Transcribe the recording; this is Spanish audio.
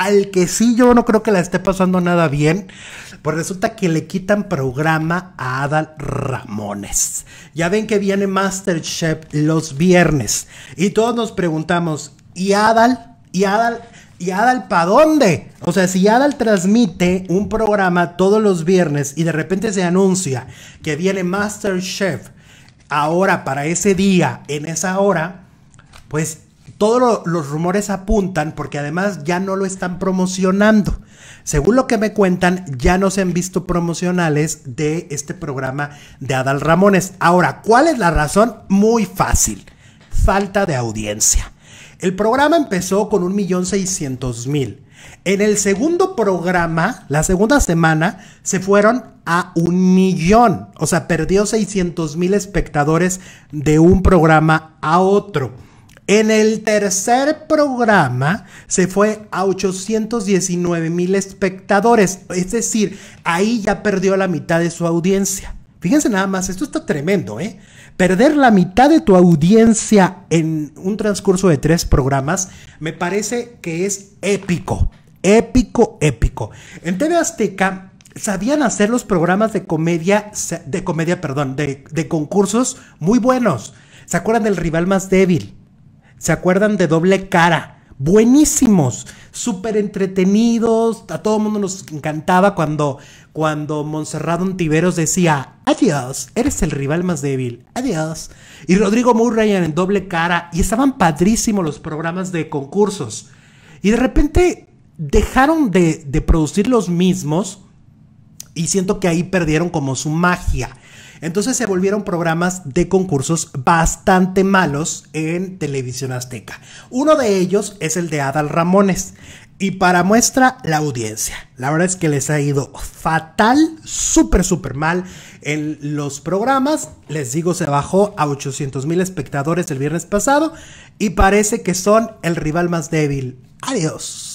al que sí yo no creo que la esté pasando nada bien, pues resulta que le quitan programa a Adal Ramones. Ya ven que viene Masterchef los viernes y todos nos preguntamos, ¿y Adal? ¿Y Adal? ¿Y Adal para dónde? O sea, si Adal transmite un programa todos los viernes y de repente se anuncia que viene Masterchef ahora para ese día, en esa hora, pues todos los rumores apuntan, porque además ya no lo están promocionando. Según lo que me cuentan, ya no se han visto promocionales de este programa de Adal Ramones. Ahora, ¿cuál es la razón? Muy fácil. Falta de audiencia. El programa empezó con un millón mil En el segundo programa, la segunda semana, se fueron a un millón. O sea, perdió 600 mil espectadores de un programa a otro. En el tercer programa se fue a 819 mil espectadores, es decir, ahí ya perdió la mitad de su audiencia. Fíjense nada más, esto está tremendo, ¿eh? Perder la mitad de tu audiencia en un transcurso de tres programas me parece que es épico, épico, épico. En TV Azteca sabían hacer los programas de comedia, de comedia, perdón, de, de concursos muy buenos. ¿Se acuerdan del rival más débil? ¿Se acuerdan de Doble Cara? Buenísimos, súper entretenidos. A todo el mundo nos encantaba cuando, cuando Monserrado decía, adiós, eres el rival más débil, adiós. Y Rodrigo Murray en Doble Cara. Y estaban padrísimos los programas de concursos. Y de repente dejaron de, de producir los mismos y siento que ahí perdieron como su magia. Entonces se volvieron programas de concursos bastante malos en televisión azteca. Uno de ellos es el de Adal Ramones. Y para muestra la audiencia. La verdad es que les ha ido fatal, súper, súper mal en los programas. Les digo, se bajó a 800 mil espectadores el viernes pasado y parece que son el rival más débil. Adiós.